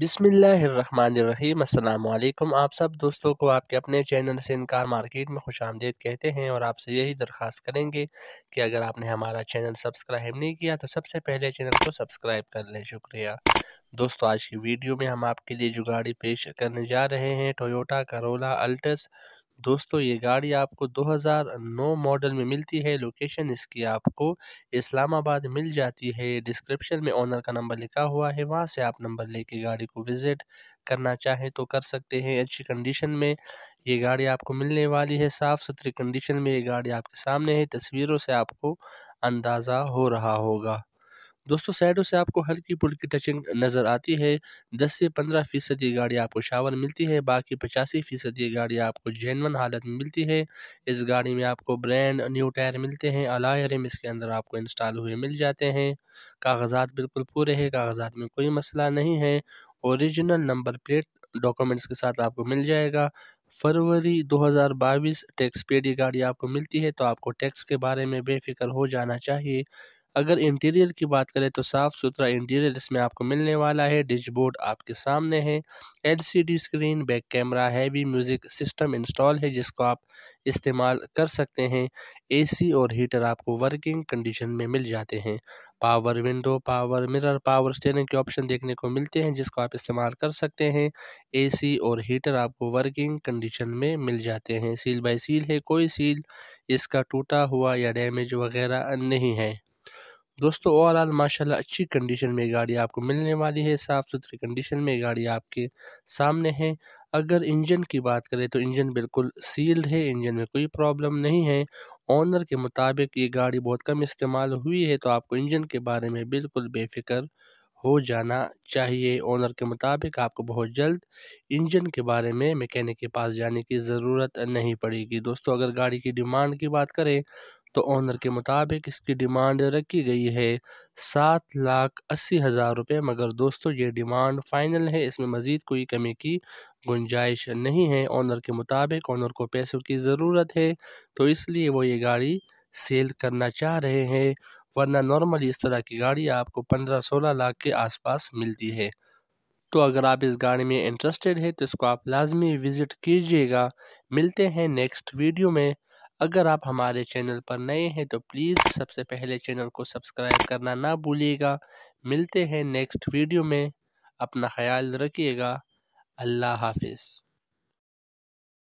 بسم اللہ الرحمن الرحیم السلام علیکم آپ سب دوستوں کو آپ کے اپنے چینل سے انکار مارکیٹ میں خوش آمدید کہتے ہیں اور آپ سے یہی درخواست کریں گے کہ اگر آپ نے ہمارا چینل سبسکرائب نہیں کیا تو سب سے پہلے چینل کو سبسکرائب کر لیں شکریہ دوستو آج کی ویڈیو میں ہم آپ کے لیے جگاڑی پیش کرنے جا رہے ہیں ٹویوٹا کرولا الٹس دوستو یہ گاڑی آپ کو دو ہزار نو ماڈل میں ملتی ہے لوکیشن اس کی آپ کو اسلام آباد مل جاتی ہے ڈسکرپشن میں اونر کا نمبر لکھا ہوا ہے وہاں سے آپ نمبر لے کے گاڑی کو وزٹ کرنا چاہیں تو کر سکتے ہیں اچھی کنڈیشن میں یہ گاڑی آپ کو ملنے والی ہے صاف ستھری کنڈیشن میں یہ گاڑی آپ کے سامنے ہے تصویروں سے آپ کو اندازہ ہو رہا ہوگا دوستو سائیڈوں سے آپ کو ہلکی پھلکی ٹچنگ نظر آتی ہے دس سے پندرہ فیصد یہ گاڑی آپ کو شاور ملتی ہے باقی پچاسی فیصد یہ گاڑی آپ کو جینون حالت میں ملتی ہے اس گاڑی میں آپ کو برینڈ نیو ٹائر ملتے ہیں الائرم اس کے اندر آپ کو انسٹال ہوئے مل جاتے ہیں کاغذات بالکل پورے ہیں کاغذات میں کوئی مسئلہ نہیں ہے اوریجنل نمبر پلیٹ ڈاکومنٹس کے ساتھ آپ کو مل جائے گا فروری دو ہزار بائیس ٹیکس پیڈ یہ گاڑی آپ کو ملتی ہے تو آپ کو ٹیکس کے بارے میں بے فکر ہو جانا چاہیے اگر انٹیریئر کی بات کریں تو صاف ستھرا انٹیریئر اس میں آپ کو ملنے والا ہے ڈش بورڈ آپ کے سامنے ہے L C D screen back camera heavy music system install ہے جس کو آپ استعمال کر سکتے ہیں اے سی اور ہیٹر آپ کو ورکنگ کنڈیشن میں مل جاتے ہیں power window power mirror power steering کے آپشن دیکھنے کو ملتے ہیں جس کو آپ استعمال کر سکتے ہیں اے سی اور ہیٹر آپ کو ورکنگ کنڈیشن میں مل جاتے ہیں سیل بائی سیل ہے کوئی سیل اس کا ٹوٹا ہوا یا ڈیمیج وغیرہ نہیں ہے دوستو اوور آل اچھی کنڈیشن میں گاڑی آپ کو ملنے والی ہے صاف ستھری کنڈیشن میں گاڑی آپ کے سامنے ہے اگر انجن کی بات کریں تو انجن بالکل سیلڈ ہے انجن میں کوئی پرابلم نہیں ہے اونر کے مطابق یہ گاڑی بہت کم استعمال ہوئی ہے تو آپ کو انجن کے بارے میں بالکل بے فکر ہو جانا چاہیے اونر کے مطابق آپ کو بہت جلد انجن کے بارے میں میکینک کے پاس جانے کی ضرورت نہیں پڑے گی دوستو اگر گاڑی کی ڈیمانڈ کی بات کریں تو آنر کے مطابق اس کی ڈیمانڈ رکھی گئی ہے سات لاکھ اسی ہزار روپے مگر دوستو یہ ڈیمانڈ فائنل ہے اس میں مزید کوئی کمی کی گنجائش نہیں ہے آنر کے مطابق آنر کو پیسوں کی ضرورت ہے تو اس لیے وہ یہ گاڑی سیل کرنا چاہ رہے ہیں ورنہ نورملی اس طرح کی گاڑی آپ کو پندرہ سولہ لاکھ کے آس پاس ملتی ہے تو اگر آپ اس گاڑی میں انٹرسٹیڈ ہے تو اس کو آپ لازمی وزٹ کیجئے گا ملتے ہیں نیکسٹ ویڈیو میں اگر آپ ہمارے چینل پر نئے ہیں تو پلیز سب سے پہلے چینل کو سبسکرائب کرنا نہ بھولیے گا ملتے ہیں نیکسٹ ویڈیو میں اپنا خیال رکھیے گا اللہ حافظ